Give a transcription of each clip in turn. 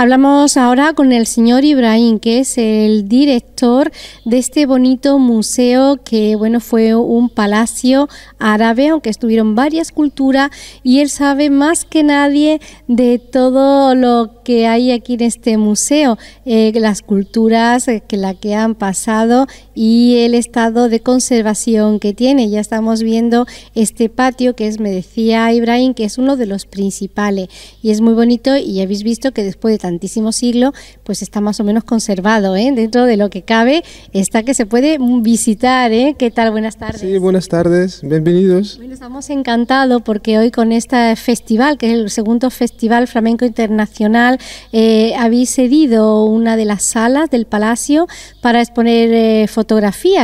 Hablamos ahora con el señor Ibrahim, que es el director de este bonito museo que, bueno, fue un palacio árabe, aunque estuvieron varias culturas, y él sabe más que nadie de todo lo que hay aquí en este museo, eh, las culturas eh, que la que han pasado y el estado de conservación que tiene. Ya estamos viendo este patio que es, me decía Ibrahim, que es uno de los principales y es muy bonito y habéis visto que después de tantísimo siglo, pues está más o menos conservado, ¿eh? dentro de lo que cabe, está que se puede visitar. ¿eh? ¿Qué tal? Buenas tardes. Sí, buenas tardes, bienvenidos. Nos estamos encantados porque hoy con este festival, que es el segundo Festival Flamenco Internacional, eh, habéis cedido una de las salas del Palacio para exponer fotos eh,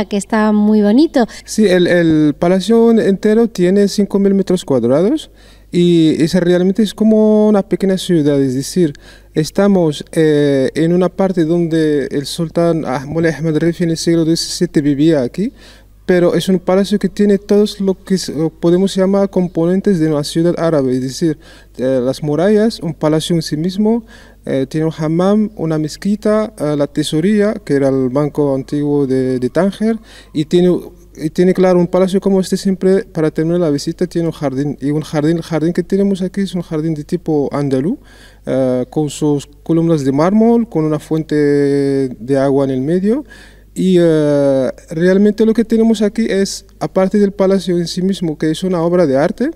que está muy bonito. Sí, el, palacio entero tiene 5.000 metros cuadrados y realmente es como una pequeña ciudad, es decir, estamos eh, en una parte donde el sultán Ahmad Ahmed en el siglo XVII vivía aquí, pero es un palacio que tiene todos lo que podemos llamar componentes de la ciudad árabe, es decir, eh, las murallas, un palacio en sí mismo, eh, tiene un hammam, una mezquita, eh, la tesoría, que era el banco antiguo de, Tánger, y tiene, y tiene, claro, un palacio como este siempre, para terminar la visita, tiene un jardín, y un jardín, el jardín que tenemos aquí es un jardín de tipo andaluz, con sus columnas de mármol, con una fuente de agua en el medio, y eh, realmente lo que tenemos aquí es, aparte del palacio en sí mismo, que es una obra de arte,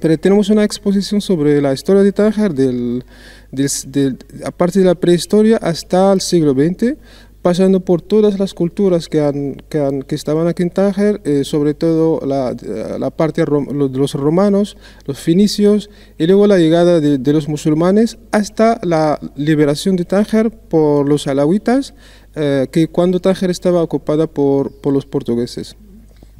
pero tenemos una exposición sobre la historia de Tánger, del, del, de la prehistoria hasta el siglo XX, pasando por todas las culturas que, estaban aquí en Tánger, eh, sobre todo la, eh, parte de los romanos, los finicios, y luego la llegada de, los musulmanes hasta la liberación de Tánger por los alawitas, eh, que cuando Tánger estaba ocupada por los portugueses.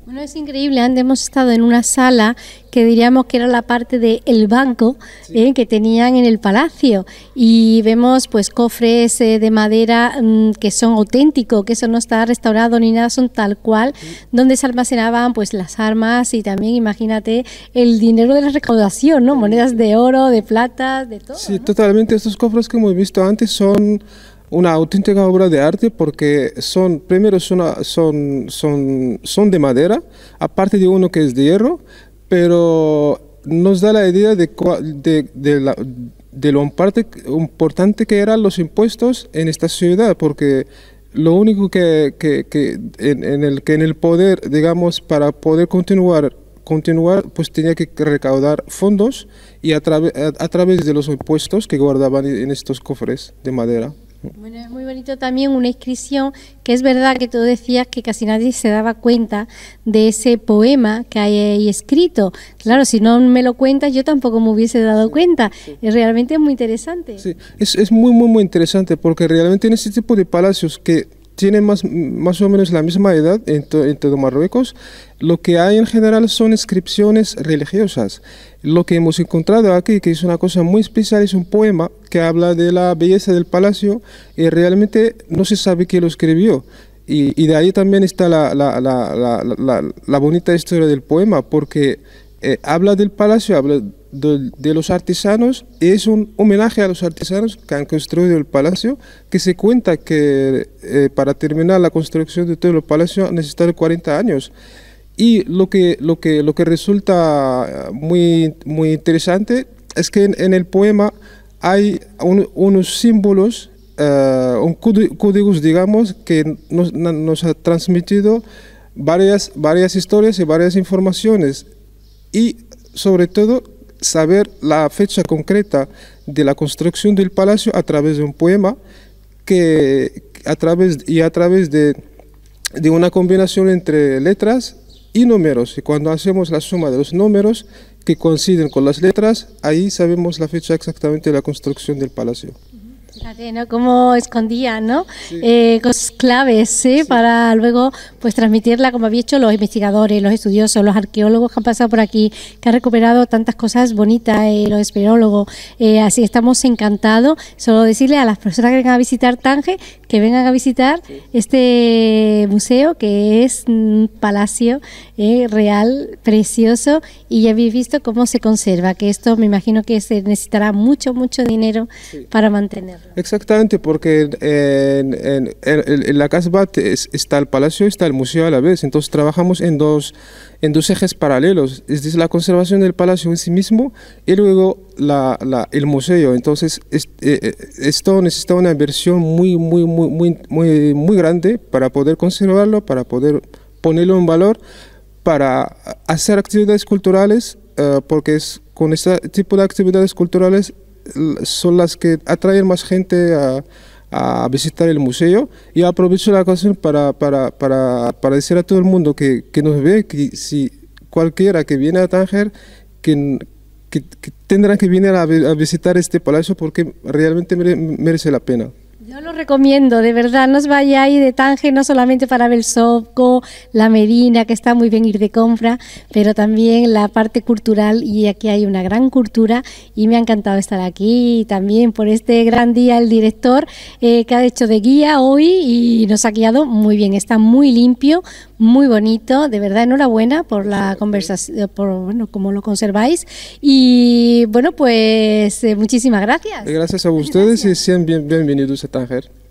Bueno, es increíble. hemos estado en una sala que diríamos que era la parte del el banco eh, que tenían en el palacio y vemos pues cofres eh, de madera mm, que son auténticos, que eso no está restaurado ni nada, son tal cual, donde se almacenaban pues las armas y también imagínate el dinero de la recaudación, ¿no? Monedas de oro, de plata, de todo. Sí, totalmente. Estos cofres que hemos visto antes son una auténtica obra de arte porque son, primero son, son, son, de madera, aparte de uno que es de hierro, pero nos da la idea de, de, de, la, de lo importante que eran los impuestos en esta ciudad, porque lo único que, en, el, que en el poder, digamos, para poder continuar, continuar pues tenía que recaudar fondos y a, a través de los impuestos que guardaban en estos cofres de madera. Bueno, es muy bonito también una inscripción que es verdad que tú decías que casi nadie se daba cuenta de ese poema que hay ahí escrito. Claro, si no me lo cuentas, yo tampoco me hubiese dado cuenta. Es Realmente muy interesante. Sí, es, es muy, muy, muy interesante porque realmente en ese tipo de palacios que tiene más, más o menos la misma edad en, todo Marruecos. Lo que hay en general son inscripciones religiosas. Lo que hemos encontrado aquí, que es una cosa muy especial, es un poema que habla de la belleza del palacio y realmente no se sabe quién lo escribió. Y, de ahí también está la, la, la, la bonita historia del poema, porque eh, habla del palacio, habla de, los artesanos es un homenaje a los artesanos que han construido el palacio, que se cuenta que eh, para terminar la construcción de todo el palacio necesitado 40 años. Y lo que, lo que, lo que resulta eh, muy, muy interesante es que en, el poema hay unos símbolos, eh, un códigos, digamos, que nos, nos, ha transmitido varias, varias historias y varias informaciones. Y sobre todo saber la fecha concreta de la construcción del palacio a través de un poema que a través y a través de, de una combinación entre letras y números. Y cuando hacemos la suma de los números que coinciden con las letras, ahí sabemos la fecha exactamente de la construcción del palacio como escondía escondían, ¿no? Eh, cosas claves, Para luego, pues, transmitirla, como había hecho los investigadores, los estudiosos, los arqueólogos que han pasado por aquí, que han recuperado tantas cosas bonitas, eh, los espeleólogos. Eh, así estamos encantados. Solo decirle a las personas que vengan a visitar Tange que vengan a visitar este museo que es un palacio eh, real, precioso, y ya habéis visto cómo se conserva, que esto me imagino que se necesitará mucho, mucho dinero para mantenerlo. Exactamente, porque en, en, en, la está el palacio y está el museo a la vez, entonces trabajamos en dos, en dos ejes paralelos, es decir, la conservación del palacio en sí mismo y luego la, la, el museo. Entonces, eh, eh, esto necesita una inversión muy, muy, muy, muy, muy, muy grande para poder conservarlo, para poder ponerlo en valor, para hacer actividades culturales, eh, porque es, con este tipo de actividades culturales son las que atraen más gente a, a visitar el museo y aprovecho la ocasión para, para, para, para decir a todo el mundo que, que nos ve que si cualquiera que viene a Tánger que, que, tendrán que venir a, visitar este palacio porque realmente merece la pena. Yo lo recomiendo, de verdad, no os vayáis de Tange no solamente para ver la Medina, que está muy bien ir de compra, pero también la parte cultural y aquí hay una gran cultura y me ha encantado estar aquí también por este gran día el director eh, que ha hecho de guía hoy y nos ha guiado muy bien, está muy limpio, muy bonito, de verdad enhorabuena por la conversación, eh, por bueno, cómo lo conserváis y bueno, pues eh, muchísimas gracias. Gracias a ustedes y sean bienvenidos a Tanger.